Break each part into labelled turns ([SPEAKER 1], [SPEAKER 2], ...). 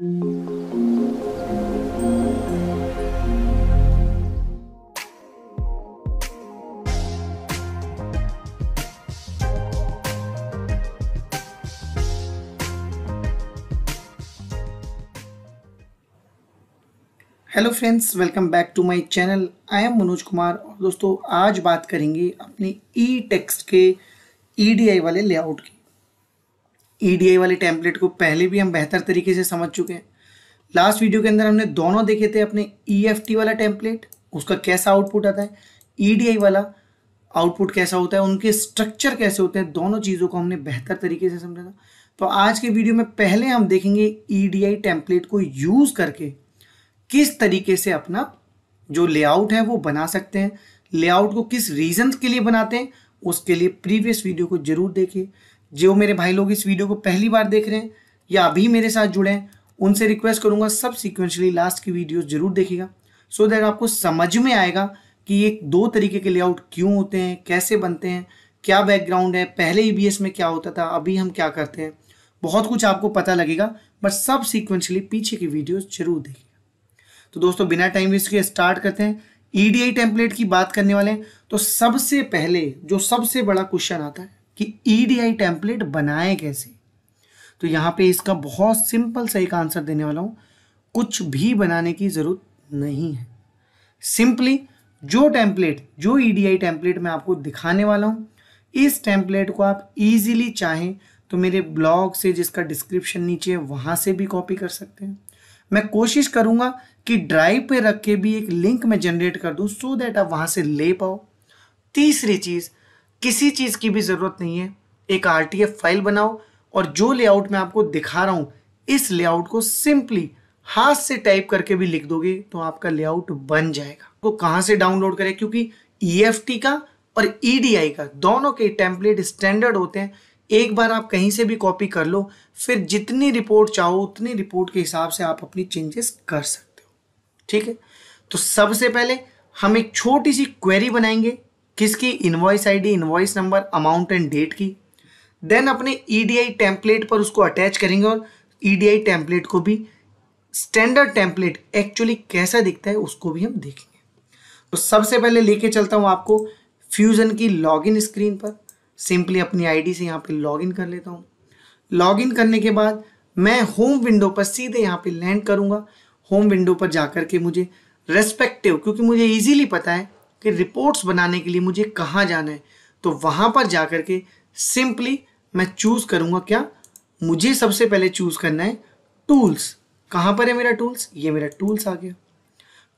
[SPEAKER 1] hello friends welcome back to my channel I am Manoj Kumar और दोस्तों आज बात करेंगे अपने ई टेक्स्ट के ईडीआई वाले लेआउट की ई वाले टेम्पलेट को पहले भी हम बेहतर तरीके से समझ चुके हैं लास्ट वीडियो के अंदर हमने दोनों देखे थे अपने ई e वाला टेम्पलेट उसका कैसा आउटपुट आता है ई e वाला आउटपुट कैसा होता है उनके स्ट्रक्चर कैसे होते हैं दोनों चीज़ों को हमने बेहतर तरीके से समझा था तो आज के वीडियो में पहले हम देखेंगे ई डी टेम्पलेट को यूज़ करके किस तरीके से अपना जो लेआउट है वो बना सकते हैं लेआउट को किस रीजन के लिए बनाते हैं उसके लिए प्रीवियस वीडियो को जरूर देखिए जो मेरे भाई लोग इस वीडियो को पहली बार देख रहे हैं या अभी मेरे साथ जुड़े हैं उनसे रिक्वेस्ट करूंगा सब सिक्वेंशली लास्ट की वीडियो जरूर देखेगा सो देट दैट आपको समझ में आएगा कि ये दो तरीके के लेआउट क्यों होते हैं कैसे बनते हैं क्या बैकग्राउंड है पहले ई e में क्या होता था अभी हम क्या करते हैं बहुत कुछ आपको पता लगेगा बट सब सिक्वेंशली पीछे की वीडियो जरूर देखेगा तो दोस्तों बिना टाइम वेस्ट के स्टार्ट करते हैं ईडीआई e टेम्पलेट की बात करने वाले हैं तो सबसे पहले जो सबसे बड़ा क्वेश्चन आता है कि ईडीआई टेम्पलेट बनाए कैसे तो यहाँ पे इसका बहुत सिंपल सा एक आंसर देने वाला हूँ कुछ भी बनाने की ज़रूरत नहीं है सिंपली जो टेम्पलेट जो ईडीआई e टेम्पलेट मैं आपको दिखाने वाला हूँ इस टेम्पलेट को आप इजीली चाहें तो मेरे ब्लॉग से जिसका डिस्क्रिप्शन नीचे है वहाँ से भी कॉपी कर सकते हैं मैं कोशिश करूँगा कि ड्राइव पे रख के भी एक लिंक मैं जनरेट कर दूँ सो so दैट आप वहाँ से ले पाओ तीसरी चीज़ किसी चीज़ की भी ज़रूरत नहीं है एक आर फाइल बनाओ और जो लेआउट मैं आपको दिखा रहा हूं इस लेआउट को सिंपली हाथ से टाइप करके भी लिख दोगे तो आपका लेआउट बन जाएगा तो कहाँ से डाउनलोड करें क्योंकि ई e का और ई e का दोनों के टेम्पलेट स्टैंडर्ड होते हैं एक बार आप कहीं से भी कॉपी कर लो फिर जितनी रिपोर्ट चाहो उतनी रिपोर्ट के हिसाब से आप अपनी चेंजेस कर सकते हो ठीक है तो सबसे पहले हम एक छोटी सी क्वेरी बनाएंगे किसकी invoice ID invoice number amount and date की देन अपने ईडीआई e टेम्पलेट पर उसको अटैच करेंगे और ईडीआई e टेम्पलेट को भी स्टैंडर्ड टेम्पलेट एक्चुअली कैसा दिखता है उसको भी हम देखेंगे तो सबसे पहले लेके चलता हूँ आपको फ्यूजन की लॉगिन स्क्रीन पर सिंपली अपनी आईडी से यहाँ पे लॉगिन कर लेता हूँ लॉगिन करने के बाद मैं होम विंडो पर सीधे यहाँ पे लैंड करूँगा होम विंडो पर जा कर के मुझे रेस्पेक्टिव क्योंकि मुझे ईजीली पता है कि रिपोर्ट्स बनाने के लिए मुझे कहाँ जाना है तो वहाँ पर जा कर के सिंपली मैं चूज़ करूँगा क्या मुझे सबसे पहले चूज़ करना है टूल्स कहाँ पर है मेरा टूल्स ये मेरा टूल्स आ गया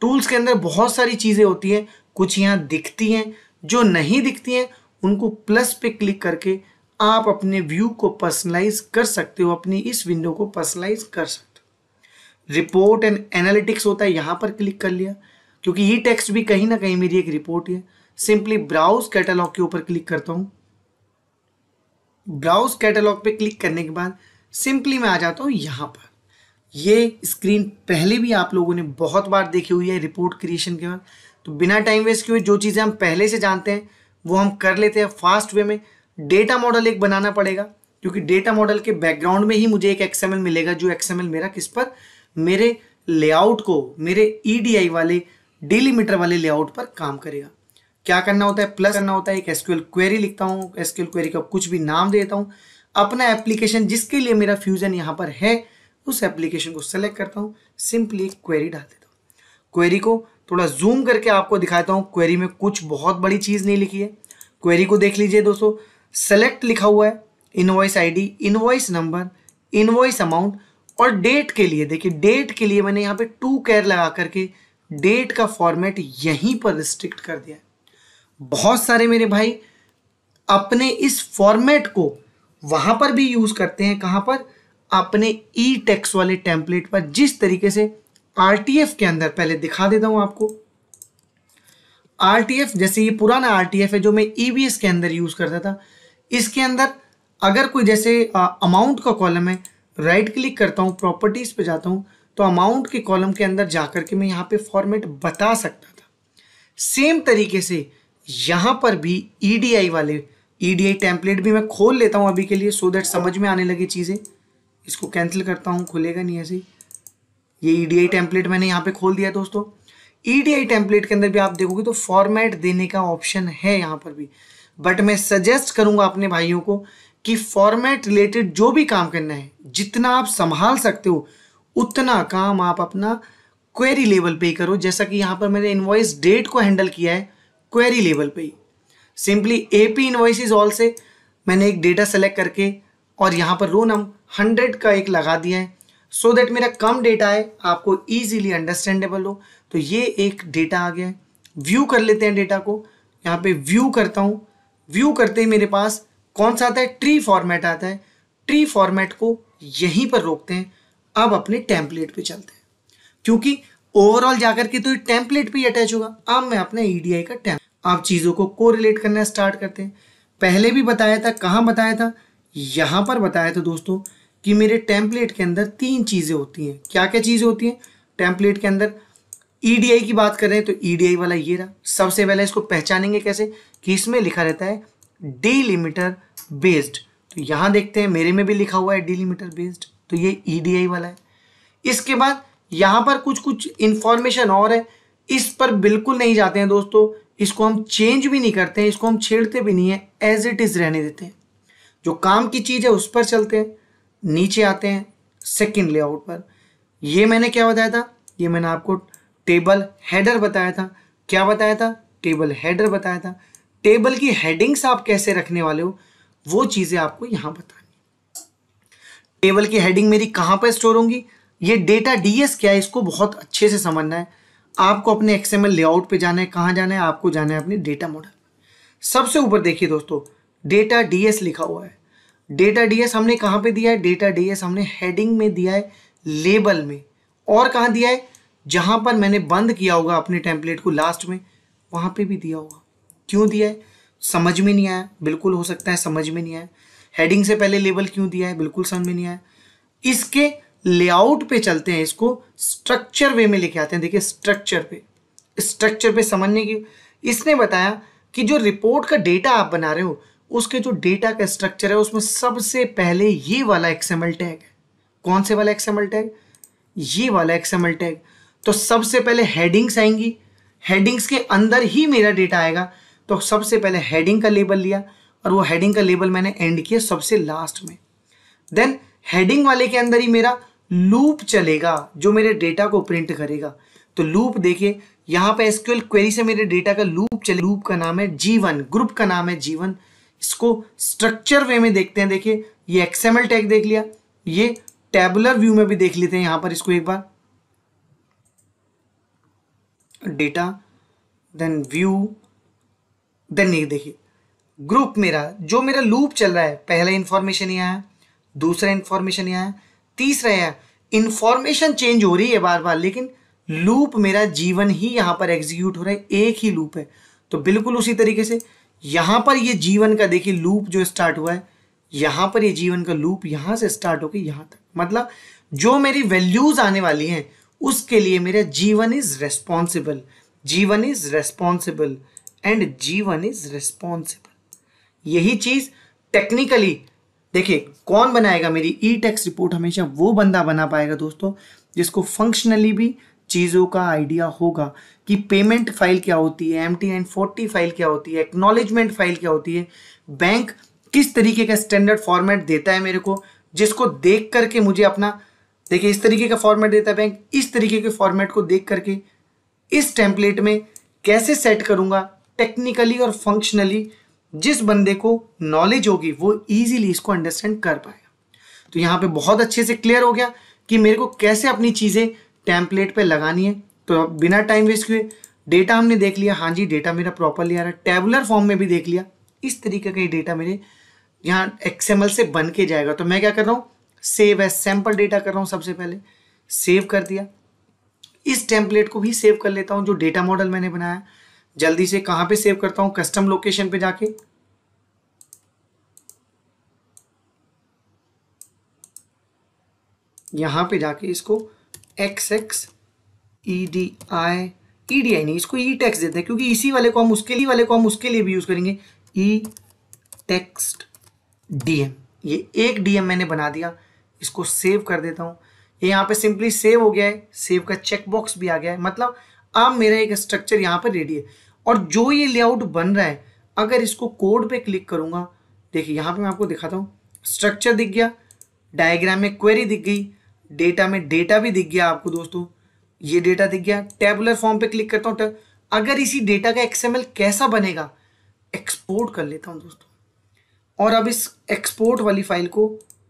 [SPEAKER 1] टूल्स के अंदर बहुत सारी चीज़ें होती हैं कुछ यहाँ दिखती हैं जो नहीं दिखती हैं उनको प्लस पे क्लिक करके आप अपने व्यू को पर्सनलाइज कर सकते हो अपनी इस विंडो को पर्सनलाइज कर सकते हो रिपोर्ट एंड एनालिटिक्स होता है यहाँ पर क्लिक कर लिया क्योंकि ये टेक्स्ट भी कहीं ना कहीं मेरी एक रिपोर्ट है सिंपली ब्राउज कैटलॉग के ऊपर क्लिक करता हूँ ब्राउज कैटलॉग पे क्लिक करने के बाद सिंपली मैं आ जाता हूँ यहां पर ये स्क्रीन पहले भी आप लोगों ने बहुत बार देखी हुई है रिपोर्ट क्रिएशन के बाद तो बिना टाइम वेस्ट किए जो चीज़ें हम पहले से जानते हैं वो हम कर लेते हैं फास्ट वे में डेटा मॉडल एक बनाना पड़ेगा क्योंकि डेटा मॉडल के बैकग्राउंड में ही मुझे एक एक्सएमएल मिलेगा जो एक्सएमएल मेरा किस पर मेरे लेआउट को मेरे ईडीआई वाले डेलीमीटर वाले लेआउट पर काम करेगा क्या करना होता है प्लस करना होता है एक एसक्यूएल क्वेरी लिखता हूँ एसक्यूएल क्वेरी का कुछ भी नाम देता हूँ अपना एप्लीकेशन जिसके लिए मेरा फ्यूजन यहाँ पर है उस एप्लीकेशन को सेलेक्ट करता हूँ सिंपली एक क्वेरी डाल देता हूँ क्वेरी को थोड़ा जूम करके आपको दिखाता हूँ क्वेरी में कुछ बहुत बड़ी चीज़ नहीं लिखी है क्वेरी को देख लीजिए दोस्तों सेलेक्ट लिखा हुआ है invoice ID invoice number invoice amount और डेट के लिए देखिए डेट के लिए मैंने यहाँ पे टू कैर लगा करके डेट का फॉर्मेट यहीं पर रिस्ट्रिक्ट कर दिया है बहुत सारे मेरे भाई अपने इस फॉर्मेट को वहां पर भी यूज़ करते हैं कहां पर अपने ई टेक्स वाले टेम्पलेट पर जिस तरीके से आर के अंदर पहले दिखा देता हूं आपको आर जैसे ये पुराना आर है जो मैं ईवीएस e के अंदर यूज़ करता था इसके अंदर अगर कोई जैसे अमाउंट का कॉलम है राइट क्लिक करता हूं प्रॉपर्टीज़ पे जाता हूं तो अमाउंट के कॉलम के अंदर जाकर के मैं यहाँ पे फॉर्मेट बता सकता था सेम तरीके से यहाँ पर भी ई e वाले ई e टेम्पलेट भी मैं खोल लेता हूँ अभी के लिए सो देट समझ में आने लगी चीज़ें इसको कैंसिल करता हूँ खुलेगा नहीं ऐसे ये ई e टेम्पलेट मैंने यहाँ पे खोल दिया दोस्तों ई टेम्पलेट के अंदर भी आप देखोगे तो फॉर्मेट देने का ऑप्शन है यहाँ पर भी बट मैं सजेस्ट करूँगा अपने भाइयों को कि फॉर्मेट रिलेटेड जो भी काम करना है जितना आप संभाल सकते हो उतना काम आप अपना क्वेरी लेवल पे ही करो जैसा कि यहाँ पर मैंने इन्वॉइस डेट को हैंडल किया है क्वेरी लेवल पे ही simply A P is all से मैंने एक डेटा सेलेक्ट करके और यहाँ पर रो नम हंड्रेड का एक लगा दिया है सो so दैट मेरा कम डेटा है आपको ईजिली अंडरस्टैंडेबल हो तो ये एक डेटा आ गया है व्यू कर लेते हैं डेटा को यहाँ पे व्यू करता हूँ व्यू करते ही मेरे पास कौन सा आता है ट्री फॉर्मेट आता है ट्री फॉर्मेट को यहीं पर रोकते हैं अब अपने टेम्पलेट पे चलते हैं क्योंकि ओवरऑल जाकर के तो टेम्पलेट पे अटैच होगा अब मैं अपने ईडीआई का टेम्प आप चीज़ों को कोरिलेट करना स्टार्ट करते हैं पहले भी बताया था कहाँ बताया था यहाँ पर बताया था दोस्तों कि मेरे टेम्पलेट के अंदर तीन चीज़ें होती हैं क्या क्या चीज़ें होती हैं टेम्पलेट के अंदर ईडीआई की बात करें तो ईडीआई वाला ये रहा सबसे पहले इसको पहचानेंगे कैसे कि इसमें लिखा रहता है डी बेस्ड तो यहां देखते हैं मेरे में भी लिखा हुआ है डी बेस्ड तो ये ई e वाला है इसके बाद यहाँ पर कुछ कुछ इन्फॉर्मेशन और है इस पर बिल्कुल नहीं जाते हैं दोस्तों इसको हम चेंज भी नहीं करते हैं इसको हम छेड़ते भी नहीं है एज इट इज़ रहने देते हैं जो काम की चीज़ है उस पर चलते हैं नीचे आते हैं सेकंड लेआउट पर ये मैंने क्या बताया था ये मैंने आपको टेबल हेडर बताया था क्या बताया था टेबल हेडर बताया था टेबल की हेडिंग्स आप कैसे रखने वाले हो वो चीज़ें आपको यहाँ बताया टेबल की हेडिंग मेरी कहाँ पर स्टोर होंगी ये डेटा डीएस क्या है इसको बहुत अच्छे से समझना है आपको अपने एक्सएमएल लेआउट पे जाना है कहाँ जाना है आपको जाना है अपने डेटा मॉडल सबसे ऊपर देखिए दोस्तों डेटा डीएस लिखा हुआ है डेटा डीएस हमने कहाँ पे दिया है डेटा डीएस हमने हेडिंग में दिया है लेबल में और कहाँ दिया है जहाँ पर मैंने बंद किया होगा अपने टेम्पलेट को लास्ट में वहाँ पे भी दिया होगा क्यों दिया है समझ में नहीं आया बिल्कुल हो सकता है समझ में नहीं आया हेडिंग से पहले लेबल क्यों दिया है बिल्कुल समझ में नहीं आया इसके लेआउट पे चलते हैं इसको स्ट्रक्चर वे में लेके आते हैं देखिए स्ट्रक्चर पे स्ट्रक्चर पे समझने की इसने बताया कि जो रिपोर्ट का डेटा आप बना रहे हो उसके जो डेटा का स्ट्रक्चर है उसमें सबसे पहले ये वाला एक्सएमएल टैग है कौन से वाला एक्सएमएल टैग ये वाला एक्सएमएल टैग तो सबसे पहले हेडिंग्स आएंगी हेडिंग्स के अंदर ही मेरा डेटा आएगा तो सबसे पहले हेडिंग का लेबल लिया और वो हेडिंग का लेबल मैंने एंड किया सबसे लास्ट में देन हेडिंग वाले के अंदर ही मेरा लूप चलेगा जो मेरे डेटा को प्रिंट करेगा तो लूप देखिए यहाँ पे एसक्यूएल क्वेरी से मेरे डेटा का लूप चले लूप का नाम है जीवन ग्रुप का नाम है जीवन इसको स्ट्रक्चर वे में देखते हैं देखिए ये एक्सएमएल टैग देख लिया ये टेबुलर व्यू में भी देख लेते हैं यहां पर इसको एक बार डेटा देन व्यू देन ये देखिए ग्रुप मेरा जो मेरा लूप चल रहा है पहला इन्फॉर्मेशन यहाँ है दूसरा इन्फॉर्मेशन यहाँ है तीसरा यहाँ इन्फॉर्मेशन चेंज हो रही है बार बार लेकिन लूप मेरा जीवन ही यहाँ पर एग्जीक्यूट हो रहा है एक ही लूप है तो बिल्कुल उसी तरीके से यहाँ पर ये जीवन का देखिए लूप जो स्टार्ट हुआ है यहाँ पर ये जीवन का लूप यहाँ से स्टार्ट होकर यहाँ तक मतलब जो मेरी वैल्यूज़ आने वाली हैं उसके लिए मेरा Jeevan is responsible Jeevan is responsible and Jeevan is responsible यही चीज़ टेक्निकली देखिए कौन बनाएगा मेरी ई टैक्स रिपोर्ट हमेशा वो बंदा बना पाएगा दोस्तों जिसको फंक्शनली भी चीज़ों का आइडिया होगा कि पेमेंट फाइल क्या होती है M T N forty file क्या होती है एक्नॉलेजमेंट फाइल क्या होती है बैंक किस तरीके का स्टैंडर्ड फॉर्मेट देता है मेरे को जिसको देख करके मुझे अपना देखिए इस तरीके का फॉर्मेट देता है बैंक इस तरीके के फॉर्मेट को देख करके इस टेम्पलेट में कैसे सेट करूँगा टेक्निकली और फंक्शनली जिस बंदे को नॉलेज होगी वो इजीली इसको अंडरस्टैंड कर पाएगा तो यहाँ पे बहुत अच्छे से क्लियर हो गया कि मेरे को कैसे अपनी चीज़ें टैंपलेट पे लगानी है तो बिना टाइम वेस्ट किए डेटा हमने देख लिया हाँ जी डेटा मेरा प्रॉपरली आ रहा है टेबुलर फॉर्म में भी देख लिया इस तरीके का ये डेटा मेरे यहाँ एक्सएमएल से बन के जाएगा तो मैं क्या कर रहा हूँ सेव है सैम्पल डेटा कर रहा हूँ सबसे पहले सेव कर दिया इस टेम्पलेट को भी सेव कर लेता हूँ जो डेटा मॉडल मैंने बनाया जल्दी से कहां पे सेव करता हूं कस्टम लोकेशन पे जाके यहां पे जाके इसको X X E D I E D I नहीं इसको ई e टेक्स देते हैं क्योंकि इसी वाले को हम उसके लिए वाले को हम उसके लिए भी यूज़ करेंगे ई टेक्स्ट डीएम ये एक डीएम मैंने बना दिया इसको सेव कर देता हूं ये यहां पे सिंपली सेव हो गया है सेव का चेकबॉक्स भी आ गया है मतलब अब मेरा एक स्ट्रक्चर यहाँ पर रेडी है और जो ये लेआउट बन रहा है अगर इसको कोड पे क्लिक करूँगा देखिए यहाँ पे मैं आपको दिखाता हूँ स्ट्रक्चर दिख गया डायग्राम में क्वेरी दिख गई डेटा में डेटा भी दिख गया आपको दोस्तों ये डेटा दिख गया टेबुलर फॉर्म पे क्लिक करता हूँ तो अगर इसी डेटा का एक्सएमएल कैसा बनेगा एक्सपोर्ट कर लेता हूँ दोस्तों और अब इस एक्सपोर्ट वाली फाइल को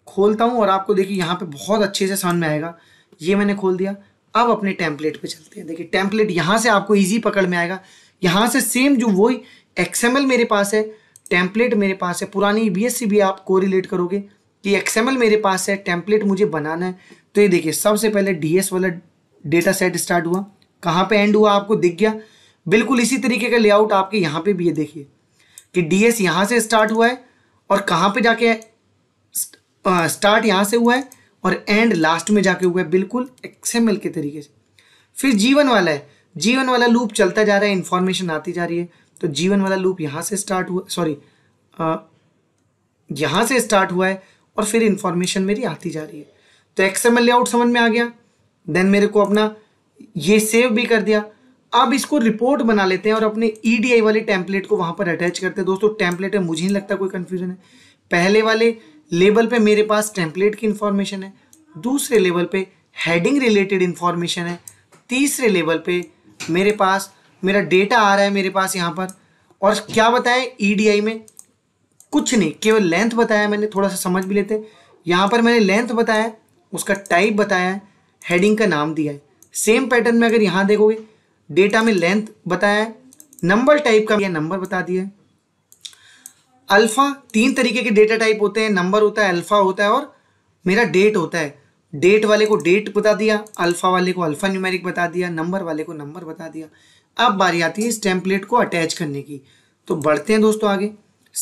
[SPEAKER 1] खोलता हूँ और आपको देखिए यहाँ पर बहुत अच्छे से समझ में आएगा ये मैंने खोल दिया अब अपने टेम्पलेट पे चलते हैं देखिए टेम्पलेट यहाँ से आपको ईजी पकड़ में आएगा यहाँ से सेम जो वही एक्सएमएल मेरे पास है टेम्पलेट मेरे पास है पुरानी बी एस भी आप को रिलेट करोगे कि एक्सएमएल मेरे पास है टेम्पलेट मुझे बनाना है तो ये देखिए सबसे पहले डी वाला डेटा सेट स्टार्ट हुआ कहाँ पर एंड हुआ आपको दिख गया बिल्कुल इसी तरीके का लेआउट आपके यहाँ पे भी है देखिए कि डी यहाँ से स्टार्ट हुआ है और कहाँ पर जाके स्टार्ट यहाँ से हुआ है और एंड लास्ट में जाके हुआ है बिल्कुल एक्सएमएल के तरीके से फिर जीवन वाला है जीवन वाला लूप चलता जा रहा है इन्फॉर्मेशन आती जा रही है तो जीवन वाला लूप यहाँ से स्टार्ट हुआ सॉरी यहाँ से स्टार्ट हुआ है और फिर इन्फॉर्मेशन मेरी आती जा रही है तो एक्सएमएल लेआउट समझ में आ गया देन मेरे को अपना ये सेव भी कर दिया अब इसको रिपोर्ट बना लेते हैं और अपने ई वाले टेम्पलेट को वहाँ पर अटैच करते हैं दोस्तों टेम्पलेट है मुझे नहीं लगता कोई कन्फ्यूजन है पहले वाले लेवल पे मेरे पास टेम्पलेट की इन्फॉर्मेशन है दूसरे लेवल पे हेडिंग रिलेटेड इन्फॉर्मेशन है तीसरे लेवल पे मेरे पास मेरा डेटा आ रहा है मेरे पास यहाँ पर और क्या बताया ई e में कुछ नहीं केवल लेंथ बताया मैंने थोड़ा सा समझ भी लेते यहाँ पर मैंने लेंथ बताया उसका टाइप बताया हैडिंग का नाम दिया है सेम पैटर्न में अगर यहाँ देखोगे डेटा में लेंथ बताया है नंबर टाइप का नंबर बता दिया है अल्फ़ा तीन तरीके के डेटा टाइप होते हैं नंबर होता है अल्फ़ा होता है और मेरा डेट होता है डेट वाले को डेट बता दिया अल्फ़ा वाले को अल्फ़ा न्यूमेरिक बता दिया नंबर वाले को नंबर बता दिया अब बारी आती है इस टेम्पलेट को अटैच करने की तो बढ़ते हैं दोस्तों आगे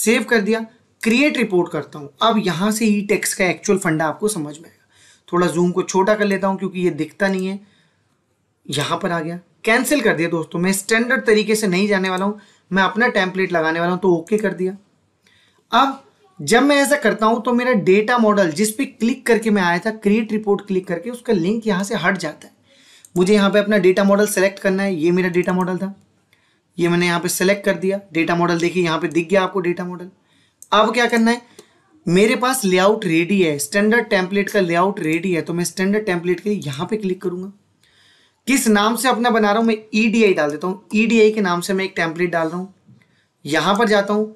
[SPEAKER 1] सेव कर दिया क्रिएट रिपोर्ट करता हूँ अब यहाँ से ई टेक्स का एक्चुअल फंडा आपको समझ में आएगा थोड़ा जूम को छोटा कर लेता हूँ क्योंकि ये दिखता नहीं है यहाँ पर आ गया कैंसिल कर दिया दोस्तों मैं स्टैंडर्ड तरीके से नहीं जाने वाला हूँ मैं अपना टैंपलेट लगाने वाला हूँ तो ओके कर दिया अब जब मैं ऐसा करता हूं तो मेरा डेटा मॉडल जिस पे क्लिक करके मैं आया था क्रिएट रिपोर्ट क्लिक करके उसका लिंक यहां से हट जाता है मुझे यहां पे अपना डेटा मॉडल सेलेक्ट करना है ये मेरा डेटा मॉडल था ये मैंने यहां पे सेलेक्ट कर दिया डेटा मॉडल देखिए यहां पे दिख गया आपको डेटा मॉडल अब क्या करना है मेरे पास लेआउट रेडी है स्टैंडर्ड टेम्पलेट का लेआउट रेडी है तो मैं स्टैंडर्ड टेम्पलेट के लिए यहां पर क्लिक करूंगा किस नाम से अपना बना रहा हूँ मैं ई e डाल देता हूँ ई e के नाम से मैं एक टेम्पलेट डाल रहा हूँ यहां पर जाता हूँ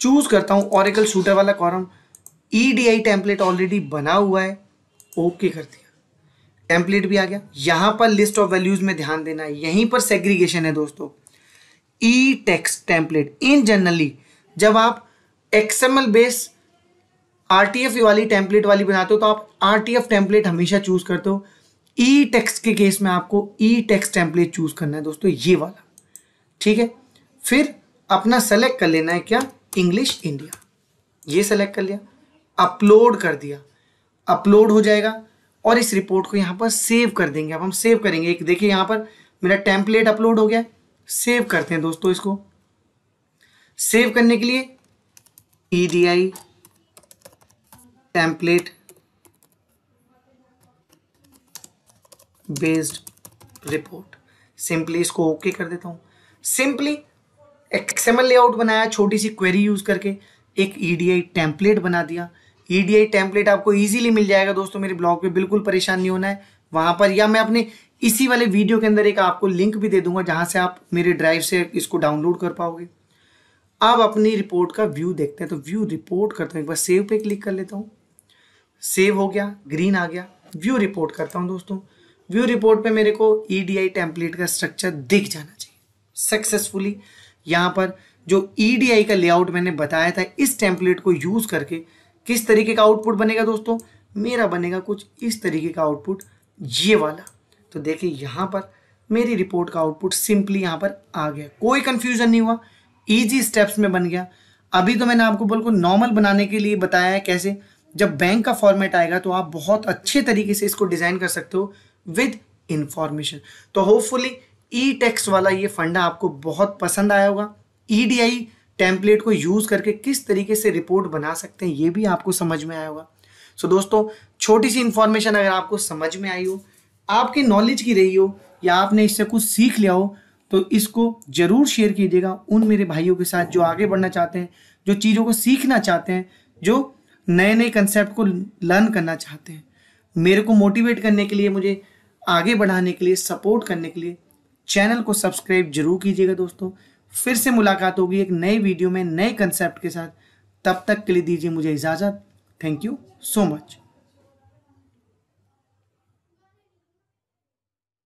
[SPEAKER 1] चूज करता हूँ ऑरिकल शूटर वाला कॉरम E D I template already बना हुआ है ओके कर दिया टेम्पलेट भी आ गया यहाँ पर लिस्ट ऑफ वैल्यूज में ध्यान देना है यहीं पर सेग्रीगेशन है दोस्तों E text template in generally जब आप XML base R T F वाली टेम्पलेट वाली बनाते हो तो आप आर टी एफ टेम्पलेट हमेशा चूज करते हो ई टेक्स के केस में आपको ई टेक्स टेम्पलेट चूज करना है दोस्तों ये वाला ठीक है फिर अपना सेलेक्ट कर लेना है क्या इंग्लिश इंडिया ये सेलेक्ट कर लिया अपलोड कर दिया अपलोड हो जाएगा और इस रिपोर्ट को यहाँ पर सेव कर देंगे अब हम सेव करेंगे एक देखिए यहाँ पर मेरा टेम्पलेट अपलोड हो गया सेव करते हैं दोस्तों इसको सेव करने के लिए E D I template based report simply इसको ओके okay कर देता हूँ सिंपली एक्सएमएल लेआउट बनाया छोटी सी क्वेरी यूज़ करके एक ईडीआई e टेम्पलेट बना दिया ईडीआई e टेम्पलेट आपको इजीली मिल जाएगा दोस्तों मेरे ब्लॉग पे बिल्कुल परेशान नहीं होना है वहां पर या मैं अपने इसी वाले वीडियो के अंदर एक आपको लिंक भी दे दूंगा जहां से आप मेरे ड्राइव से इसको डाउनलोड कर पाओगे आप अपनी रिपोर्ट का व्यू देखते हैं तो व्यू रिपोर्ट करता हूँ एक बार सेव पे क्लिक कर लेता हूँ सेव हो गया ग्रीन आ गया व्यू रिपोर्ट करता हूँ दोस्तों व्यू रिपोर्ट पे मेरे को ई e टेम्पलेट का स्ट्रक्चर दिख जाना चाहिए सक्सेसफुली यहाँ पर जो ई e का लेआउट मैंने बताया था इस टेम्पलेट को यूज़ करके किस तरीके का आउटपुट बनेगा दोस्तों मेरा बनेगा कुछ इस तरीके का आउटपुट ये वाला तो देखिए यहाँ पर मेरी रिपोर्ट का आउटपुट सिंपली यहाँ पर आ गया कोई कन्फ्यूज़न नहीं हुआ ईजी स्टेप्स में बन गया अभी तो मैंने आपको बिल्कुल नॉर्मल बनाने के लिए बताया है कैसे जब बैंक का फॉर्मेट आएगा तो आप बहुत अच्छे तरीके से इसको डिज़ाइन कर सकते हो विद इन्फॉर्मेशन तो होपफुली ई टेक्स वाला ये फंडा आपको बहुत पसंद आया होगा ई e टेम्पलेट को यूज़ करके किस तरीके से रिपोर्ट बना सकते हैं ये भी आपको समझ में आया होगा सो दोस्तों छोटी सी इन्फॉर्मेशन अगर आपको समझ में आई हो आपके नॉलेज की रही हो या आपने इससे कुछ सीख लिया हो तो इसको ज़रूर शेयर कीजिएगा उन मेरे भाइयों के साथ जो आगे बढ़ना चाहते हैं जो चीज़ों को सीखना चाहते हैं जो नए नए कंसेप्ट को लर्न करना चाहते हैं मेरे को मोटिवेट करने के लिए मुझे आगे बढ़ाने के लिए सपोर्ट करने के लिए चैनल को सब्सक्राइब जरूर कीजिएगा दोस्तों फिर से मुलाकात होगी एक नए वीडियो में नए कंसेप्ट के साथ तब तक के लिए दीजिए मुझे इजाज़त थैंक यू सो मच